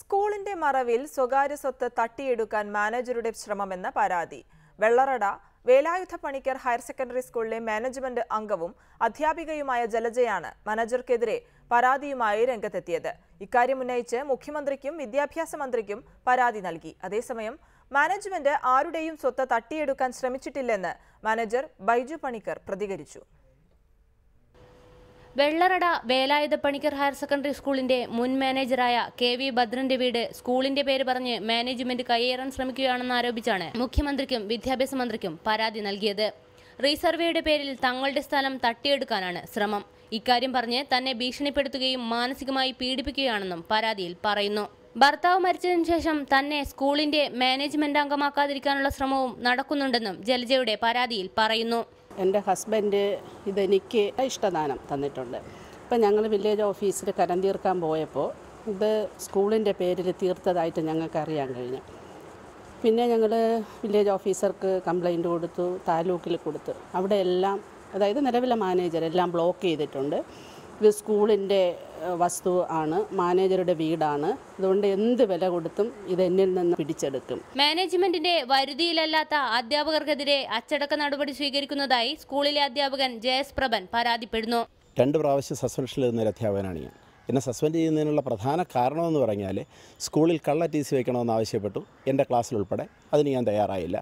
സ്കൂളിന്റെ മറവിൽ സ്വകാര്യ സ്വത്ത് തട്ടിയെടുക്കാൻ മാനേജരുടെ ശ്രമമെന്ന പരാതി വെള്ളറട വേലായുധ പണിക്കർ ഹയർ സെക്കൻഡറി സ്കൂളിലെ മാനേജ്മെന്റ് അംഗവും അധ്യാപികയുമായ ജലജയാണ് മാനേജർക്കെതിരെ പരാതിയുമായി രംഗത്തെത്തിയത് ഇക്കാര്യം ഉന്നയിച്ച് മുഖ്യമന്ത്രിക്കും വിദ്യാഭ്യാസ മന്ത്രിക്കും പരാതി നൽകി അതേസമയം മാനേജ്മെന്റ് ആരുടെയും സ്വത്ത് തട്ടിയെടുക്കാൻ ശ്രമിച്ചിട്ടില്ലെന്ന് മാനേജർ ബൈജു പണിക്കർ പ്രതികരിച്ചു വെള്ളറട വേലായുധ പണിക്കർ ഹയർ സെക്കൻഡറി സ്കൂളിന്റെ മുൻ മാനേജറായ കെ വി ഭദ്രന്റെ വീട് സ്കൂളിന്റെ പേര് പറഞ്ഞ് മാനേജ്മെന്റ് കൈയേറാൻ ശ്രമിക്കുകയാണെന്ന് ആരോപിച്ചാണ് മുഖ്യമന്ത്രിക്കും വിദ്യാഭ്യാസ മന്ത്രിക്കും പരാതി നൽകിയത് റീസർവേയുടെ പേരിൽ തങ്ങളുടെ സ്ഥലം തട്ടിയെടുക്കാനാണ് ശ്രമം ഇക്കാര്യം പറഞ്ഞ് തന്നെ ഭീഷണിപ്പെടുത്തുകയും മാനസികമായി പീഡിപ്പിക്കുകയാണെന്നും പരാതിയിൽ പറയുന്നു ഭർത്താവ് മരിച്ചതിനു ശേഷം തന്നെ സ്കൂളിന്റെ മാനേജ്മെന്റ് അംഗമാക്കാതിരിക്കാനുള്ള ശ്രമവും നടക്കുന്നുണ്ടെന്നും ജലജയുടെ പരാതിയിൽ പറയുന്നു എൻ്റെ ഹസ്ബൻഡ് ഇതെനിക്ക് ഇഷ്ടദാനം തന്നിട്ടുണ്ട് ഇപ്പം ഞങ്ങൾ വില്ലേജ് ഓഫീസിൽ കരം തീർക്കാൻ പോയപ്പോൾ ഇത് സ്കൂളിൻ്റെ പേരിൽ തീർത്തതായിട്ട് ഞങ്ങൾക്ക് അറിയാൻ കഴിഞ്ഞു പിന്നെ ഞങ്ങൾ വില്ലേജ് ഓഫീസർക്ക് കംപ്ലൈൻറ്റ് കൊടുത്തു താലൂക്കിൽ കൊടുത്തു അവിടെ എല്ലാം അതായത് നിലവിലെ മാനേജർ എല്ലാം ബ്ലോക്ക് ചെയ്തിട്ടുണ്ട് ഇത് സ്കൂളിൻ്റെ വസ്തു ആണ് മാനേജറുടെ വീടാണ് അതുകൊണ്ട് എന്ത് വില കൊടുത്തും ഇത് എന്നിൽ നിന്ന് പിടിച്ചെടുക്കും മാനേജ്മെന്റിന്റെ വരുതിയിലല്ലാത്ത അധ്യാപകർക്കെതിരെ അച്ചടക്ക നടപടി സ്വീകരിക്കുന്നതായി സ്കൂളിലെ അധ്യാപകൻ ജയസ് പ്രഭൻ പരാതിപ്പെടുന്നു രണ്ട് പ്രാവശ്യം സസ്പെൻഷൻ എഴുതുന്ന അധ്യാപകനാണ് ഞാൻ എന്നെ സസ്പെൻഡ് ചെയ്യുന്നതിനുള്ള പ്രധാന കാരണമെന്ന് പറഞ്ഞാൽ സ്കൂളിൽ കള്ള ടി സി വയ്ക്കണമെന്ന് ആവശ്യപ്പെട്ടു എൻ്റെ ക്ലാസ്സിലുൾപ്പെടെ അതിന് ഞാൻ തയ്യാറായില്ല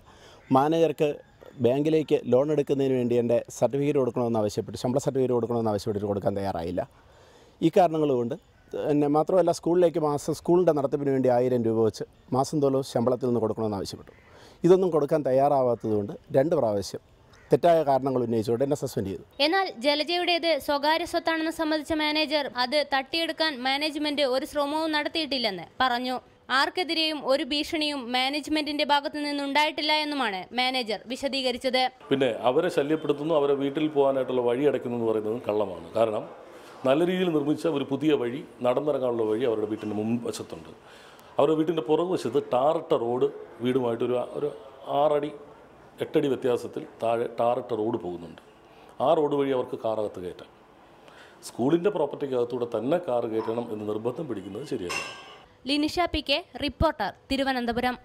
മാനേജർക്ക് ബാങ്കിലേക്ക് ലോൺ എടുക്കുന്നതിന് വേണ്ടി എൻ്റെ സർട്ടിഫിക്കറ്റ് കൊടുക്കണമെന്ന് ആവശ്യപ്പെട്ട് ശമ്പള സർട്ടിഫിക്കറ്റ് കൊടുക്കണമെന്ന് ആവശ്യപ്പെട്ടിട്ട് കൊടുക്കാൻ തയ്യാറായില്ല ഈ കാരണങ്ങൾ കൊണ്ട് എന്നെ മാത്രമല്ല സ്കൂളിലേക്ക് മാസം സ്കൂളിൻ്റെ നടത്തിപ്പിന് വേണ്ടി ആയിരം രൂപ വെച്ച് മാസം തോലും ശമ്പളത്തിൽ നിന്ന് കൊടുക്കണമെന്ന് ആവശ്യപ്പെട്ടു ഇതൊന്നും കൊടുക്കാൻ തയ്യാറാവാത്തതുകൊണ്ട് രണ്ട് പ്രാവശ്യം തെറ്റായ കാരണങ്ങൾ ഉന്നയിച്ചുകൊണ്ട് എന്നെ സസ്പെൻഡ് ചെയ്തു എന്നാൽ ജലജയുടേത് സ്വകാര്യ സ്വത്താണെന്ന് സംബന്ധിച്ച മാനേജർ അത് തട്ടിയെടുക്കാൻ മാനേജ്മെന്റ് ഒരു ശ്രമവും നടത്തിയിട്ടില്ലെന്ന് പറഞ്ഞു ആർക്കെതിരെയും ഒരു ഭീഷണിയും മാനേജ്മെന്റിന്റെ ഭാഗത്തു നിന്നുണ്ടായിട്ടില്ല എന്നുമാണ് മാനേജർ വിശദീകരിച്ചത് പിന്നെ അവരെ ശല്യപ്പെടുത്തുന്നു അവരെ വീട്ടിൽ പോകാനായിട്ടുള്ള വഴി അടയ്ക്കുന്നു എന്ന് പറയുന്നതും കള്ളമാണ് കാരണം നല്ല രീതിയിൽ നിർമ്മിച്ച ഒരു പുതിയ വഴി നടന്നിറങ്ങാനുള്ള വഴി അവരുടെ വീട്ടിൻ്റെ മുൻവശത്തുണ്ട് അവരുടെ വീട്ടിൻ്റെ പുറകുവശത്ത് ടാറിട്ട റോഡ് വീടുമായിട്ടൊരു ഒരു ആറടി എട്ടടി വ്യത്യാസത്തിൽ താഴെ ടാറിട്ട റോഡ് പോകുന്നുണ്ട് ആ റോഡ് വഴി അവർക്ക് കാറകത്ത് കയറ്റാം സ്കൂളിൻ്റെ പ്രോപ്പർട്ടിക്കകത്തൂടെ തന്നെ കാറ് കയറ്റണം എന്ന് നിർബന്ധം പിടിക്കുന്നത് ശരിയല്ല Linisha P K reporter Thiruvananthapuram